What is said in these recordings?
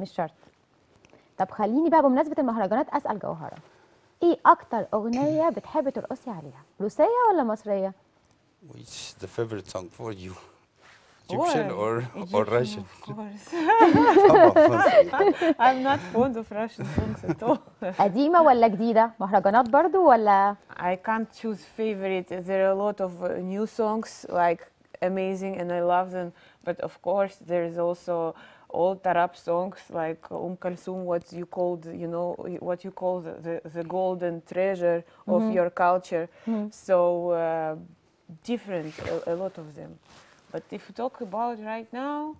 مش شرط طب خليني بقى بمناسبه المهرجانات اسال جوهره ايه اكتر اغنيه بتحبي ترقصي عليها روسيه ولا مصريه which the favorite song for you Egyptian or or Russian of course I'm not fond of Russian songs at all قديمة ولا جديدة؟ مهرجانات برضو ولا؟ I can't choose favorite. There are a lot of new songs like amazing and I love them. But of course there is also old Arab songs like Um Kalsum, what you called, you know, what you call the, the, the golden treasure mm-hmm. of your culture. Mm-hmm. So uh, different, a, a, lot of them. But if you talk about right now,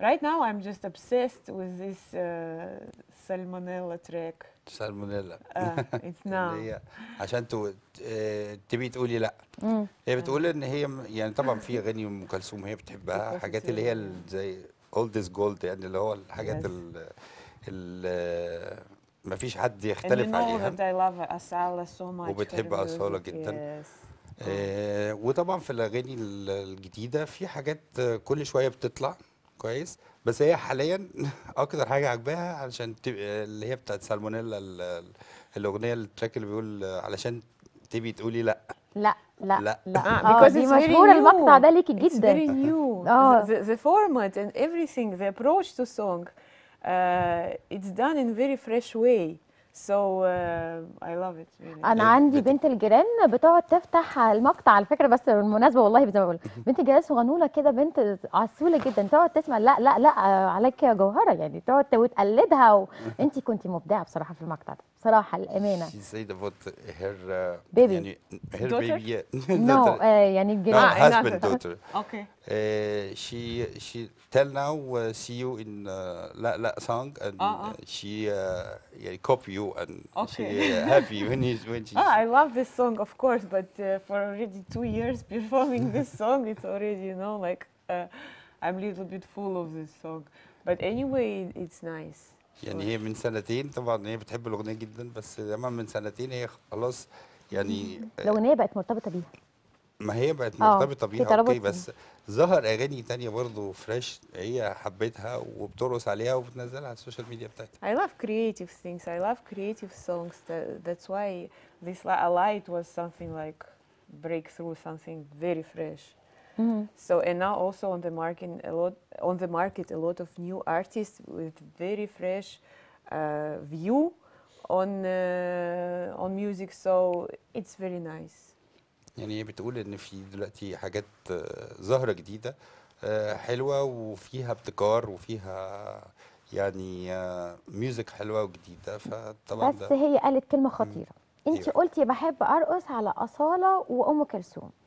right now I'm just obsessed with this uh, Salmonella track. سالمونيلا اتس ناو هي عشان تبي تقولي لا هي بتقول ان هي يعني طبعا في اغاني ام كلثوم هي بتحبها حاجات اللي هي زي اولدز جولد يعني اللي هو الحاجات yes. ال ما فيش حد يختلف you know عليها so وبتحب أصالة جدا yes. آه وطبعا في الاغاني الجديده في حاجات كل شويه بتطلع كويس بس هي حاليا اكتر حاجه عجباها علشان اللي هي بتاعت سالمونيلا الاغنيه التراك اللي بيقول علشان تبي تقولي لا لا لا لا, لا. Ah, اه دي مشهوره المقطع ده ليكي جدا It's very new اه the, the format and everything the approach to song uh, it's done in very fresh way So uh, I love it انا عندي بنت الجيران بتقعد تفتح المقطع على فكره بس بالمناسبه والله زي ما بقول بنت الجيران صغنونه كده بنت عسوله جدا تقعد تسمع لا لا لا آه، عليك يا جوهره يعني تقعد وتقلدها وانت كنت مبدعه بصراحه في المقطع ده she said about her baby يعني no I uh, يعني no, husband daughter okay uh, she she tell now uh, see you in la la song and ah, ah. she copy you and she happy when he when she ah, I love this song of course but for already two years performing this song it's already you know like I'm a little bit full of this song but anyway it's nice يعني هي من سنتين طبعا هي بتحب الاغنيه جدا بس زمان من سنتين هي خلاص يعني آه، الاغنيه بقت مرتبطه بيها ما هي بقت آه، مرتبطه بيها اوكي بس ظهر اغاني تانية برضه فريش هي حبتها وبترقص عليها وبتنزلها على السوشيال ميديا بتاعتها I love creative things I love creative songs that's why this light was something like breakthrough something very fresh Mm -hmm. So and now also on the market a lot on the market a lot of new artists with very fresh uh, view on uh, on music. So it's very nice. يعني هي بتقول ان في دلوقتي حاجات آه، ظاهره جديده آه، حلوه وفيها ابتكار وفيها يعني ميوزك آه، حلوه وجديده فطبعا بس هي قالت كلمه خطيره انت أيوة. قلتي بحب ارقص على اصاله وام كلثوم